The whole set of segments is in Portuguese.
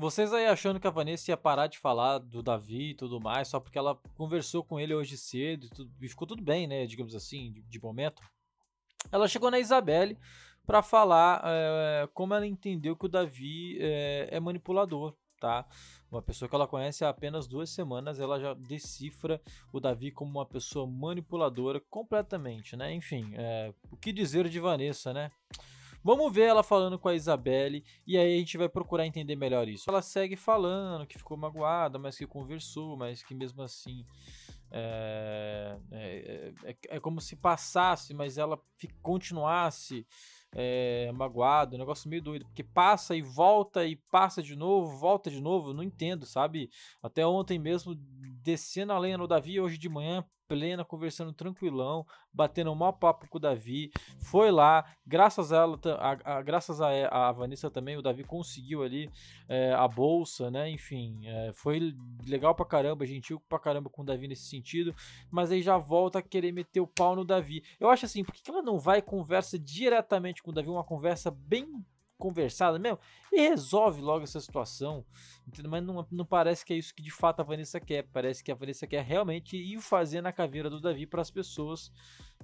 Vocês aí achando que a Vanessa ia parar de falar do Davi e tudo mais, só porque ela conversou com ele hoje cedo e, tudo, e ficou tudo bem, né? Digamos assim, de, de momento. Ela chegou na Isabelle para falar é, como ela entendeu que o Davi é, é manipulador, tá? Uma pessoa que ela conhece há apenas duas semanas, ela já decifra o Davi como uma pessoa manipuladora completamente, né? Enfim, é, o que dizer de Vanessa, né? Vamos ver ela falando com a Isabelle e aí a gente vai procurar entender melhor isso. Ela segue falando que ficou magoada, mas que conversou, mas que mesmo assim é, é, é, é, é como se passasse, mas ela continuasse é, magoado, um negócio meio doido, porque passa e volta e passa de novo, volta de novo, não entendo, sabe? Até ontem mesmo descendo a lenha no Davi hoje de manhã, plena, conversando tranquilão, batendo um mau papo com o Davi. Foi lá, graças a ela, a, a graças a, a Vanessa também, o Davi conseguiu ali é, a bolsa, né? Enfim, é, foi legal pra caramba, gentil pra caramba com o Davi nesse sentido, mas aí já volta a querer meter o pau no Davi. Eu acho assim, por que ela não vai e conversa diretamente com o Davi, uma conversa bem conversada mesmo e resolve logo essa situação. Entendeu? Mas não, não parece que é isso que de fato a Vanessa quer. Parece que a Vanessa quer realmente ir fazer na caveira do Davi para as pessoas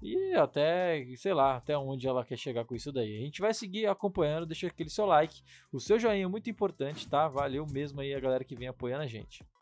e até, sei lá, até onde ela quer chegar com isso daí. A gente vai seguir acompanhando, deixa aquele seu like, o seu joinha é muito importante, tá? Valeu mesmo aí a galera que vem apoiando a gente.